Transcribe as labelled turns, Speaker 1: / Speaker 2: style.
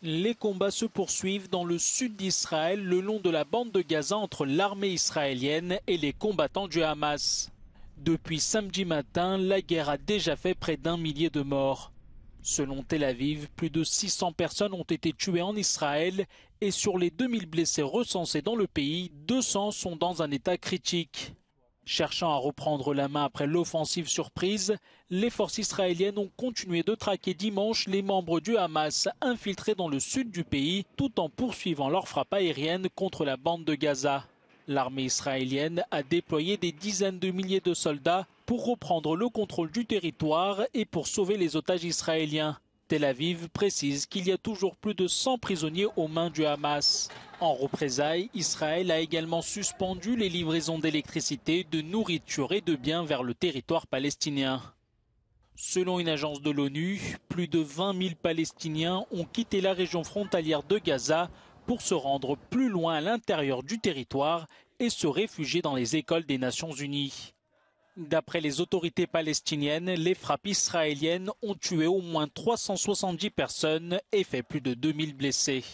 Speaker 1: Les combats se poursuivent dans le sud d'Israël, le long de la bande de Gaza entre l'armée israélienne et les combattants du Hamas. Depuis samedi matin, la guerre a déjà fait près d'un millier de morts. Selon Tel Aviv, plus de 600 personnes ont été tuées en Israël et sur les 2000 blessés recensés dans le pays, 200 sont dans un état critique. Cherchant à reprendre la main après l'offensive surprise, les forces israéliennes ont continué de traquer dimanche les membres du Hamas infiltrés dans le sud du pays tout en poursuivant leur frappe aérienne contre la bande de Gaza. L'armée israélienne a déployé des dizaines de milliers de soldats pour reprendre le contrôle du territoire et pour sauver les otages israéliens. Tel Aviv précise qu'il y a toujours plus de 100 prisonniers aux mains du Hamas. En représailles, Israël a également suspendu les livraisons d'électricité, de nourriture et de biens vers le territoire palestinien. Selon une agence de l'ONU, plus de 20 000 Palestiniens ont quitté la région frontalière de Gaza pour se rendre plus loin à l'intérieur du territoire et se réfugier dans les écoles des Nations Unies. D'après les autorités palestiniennes, les frappes israéliennes ont tué au moins 370 personnes et fait plus de 2000 blessés.